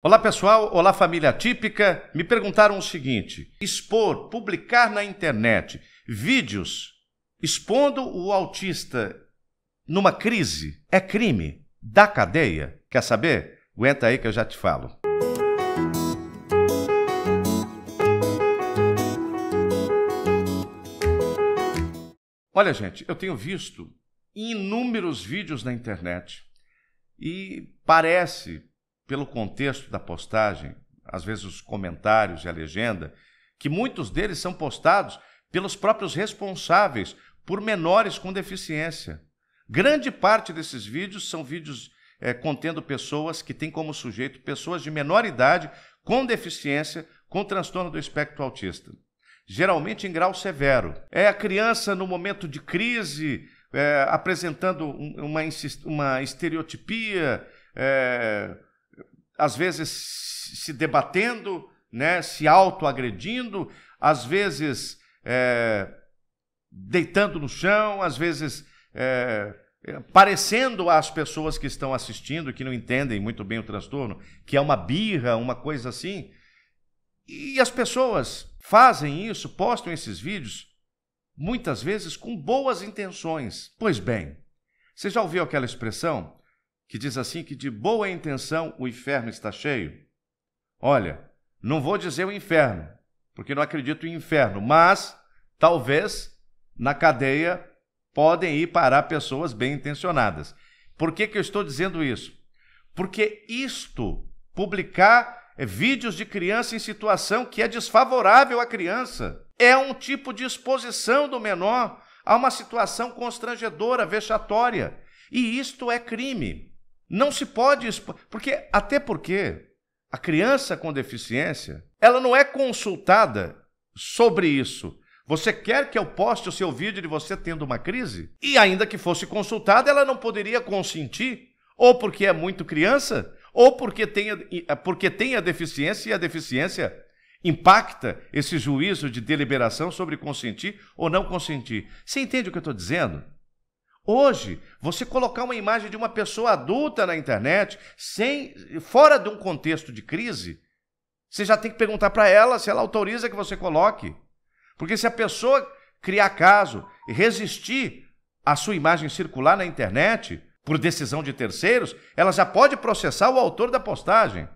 Olá pessoal, olá família típica. Me perguntaram o seguinte: expor, publicar na internet vídeos expondo o autista numa crise é crime da cadeia? Quer saber? Aguenta aí que eu já te falo. Olha, gente, eu tenho visto inúmeros vídeos na internet e parece pelo contexto da postagem, às vezes os comentários e a legenda, que muitos deles são postados pelos próprios responsáveis por menores com deficiência. Grande parte desses vídeos são vídeos é, contendo pessoas que têm como sujeito pessoas de menor idade com deficiência, com transtorno do espectro autista. Geralmente em grau severo. É a criança no momento de crise, é, apresentando uma, uma estereotipia, é, às vezes se debatendo, né, se autoagredindo, às vezes é, deitando no chão, às vezes é, é, parecendo às pessoas que estão assistindo, que não entendem muito bem o transtorno, que é uma birra, uma coisa assim. E as pessoas fazem isso, postam esses vídeos, muitas vezes com boas intenções. Pois bem, você já ouviu aquela expressão? que diz assim que de boa intenção o inferno está cheio? Olha, não vou dizer o inferno, porque não acredito em inferno, mas talvez na cadeia podem ir parar pessoas bem intencionadas. Por que, que eu estou dizendo isso? Porque isto, publicar vídeos de criança em situação que é desfavorável à criança, é um tipo de exposição do menor a uma situação constrangedora, vexatória. E isto é crime. Não se pode expor, porque até porque a criança com deficiência, ela não é consultada sobre isso. Você quer que eu poste o seu vídeo de você tendo uma crise? E ainda que fosse consultada, ela não poderia consentir, ou porque é muito criança, ou porque tem, eh, porque tem a deficiência e a deficiência impacta esse juízo de deliberação sobre consentir ou não consentir. Você entende o que eu estou dizendo? Hoje, você colocar uma imagem de uma pessoa adulta na internet, sem fora de um contexto de crise, você já tem que perguntar para ela se ela autoriza que você coloque. Porque se a pessoa criar caso e resistir à sua imagem circular na internet, por decisão de terceiros, ela já pode processar o autor da postagem.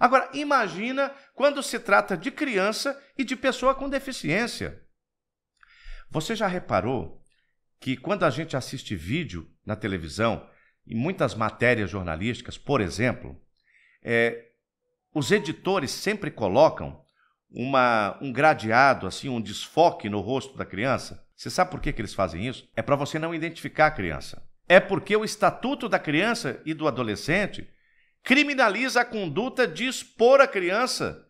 Agora, imagina quando se trata de criança e de pessoa com deficiência. Você já reparou que quando a gente assiste vídeo na televisão e muitas matérias jornalísticas, por exemplo, é, os editores sempre colocam uma, um gradeado, assim, um desfoque no rosto da criança. Você sabe por que, que eles fazem isso? É para você não identificar a criança. É porque o Estatuto da Criança e do Adolescente criminaliza a conduta de expor a criança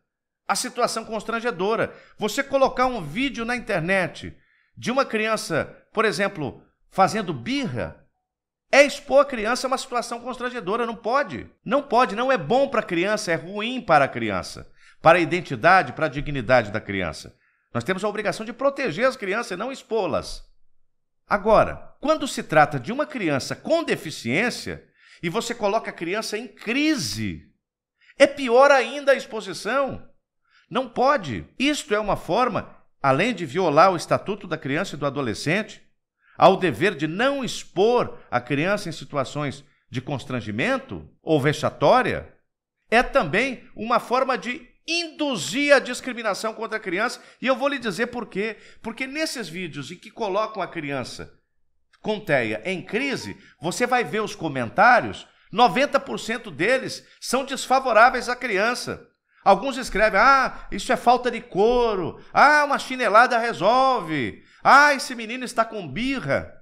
à situação constrangedora. Você colocar um vídeo na internet de uma criança por exemplo, fazendo birra, é expor a criança a uma situação constrangedora, não pode. Não pode, não é bom para a criança, é ruim para a criança, para a identidade, para a dignidade da criança. Nós temos a obrigação de proteger as crianças e não expô-las. Agora, quando se trata de uma criança com deficiência e você coloca a criança em crise, é pior ainda a exposição. Não pode. Isto é uma forma, além de violar o estatuto da criança e do adolescente, ao dever de não expor a criança em situações de constrangimento ou vexatória, é também uma forma de induzir a discriminação contra a criança. E eu vou lhe dizer por quê. Porque nesses vídeos em que colocam a criança com teia em crise, você vai ver os comentários, 90% deles são desfavoráveis à criança. Alguns escrevem: ah, isso é falta de couro, ah, uma chinelada resolve, ah, esse menino está com birra.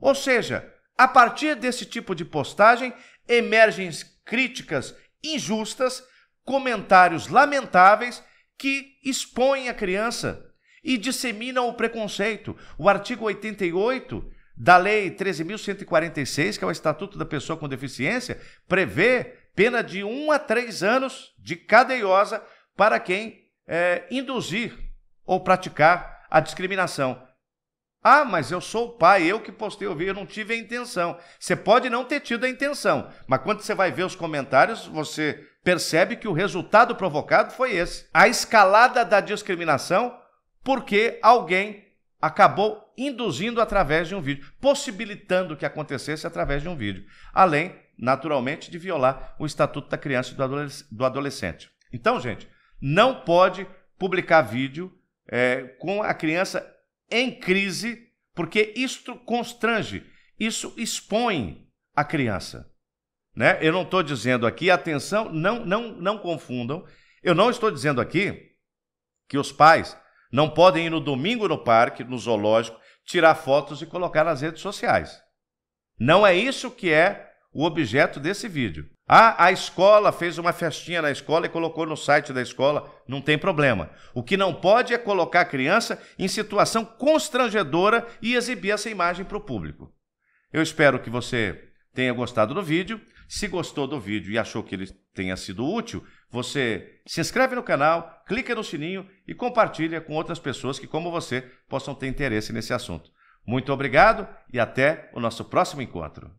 Ou seja, a partir desse tipo de postagem emergem críticas injustas, comentários lamentáveis que expõem a criança e disseminam o preconceito. O artigo 88 da Lei 13.146, que é o Estatuto da Pessoa com Deficiência, prevê pena de 1 a 3 anos de cadeiosa para quem é, induzir ou praticar a discriminação. Ah, mas eu sou o pai, eu que postei o vídeo, eu não tive a intenção. Você pode não ter tido a intenção, mas quando você vai ver os comentários, você percebe que o resultado provocado foi esse: a escalada da discriminação, porque alguém acabou induzindo através de um vídeo, possibilitando que acontecesse através de um vídeo, além, naturalmente, de violar o Estatuto da Criança e do Adolescente. Então, gente, não pode publicar vídeo é, com a criança em crise, porque isto constrange, isso expõe a criança. Né? Eu não estou dizendo aqui, atenção, não, não, não confundam, eu não estou dizendo aqui que os pais não podem ir no domingo no parque, no zoológico, tirar fotos e colocar nas redes sociais. Não é isso que é o objeto desse vídeo. Ah, a escola fez uma festinha na escola e colocou no site da escola, não tem problema. O que não pode é colocar a criança em situação constrangedora e exibir essa imagem para o público. Eu espero que você tenha gostado do vídeo. Se gostou do vídeo e achou que ele tenha sido útil, você se inscreve no canal, clica no sininho e compartilha com outras pessoas que, como você, possam ter interesse nesse assunto. Muito obrigado e até o nosso próximo encontro.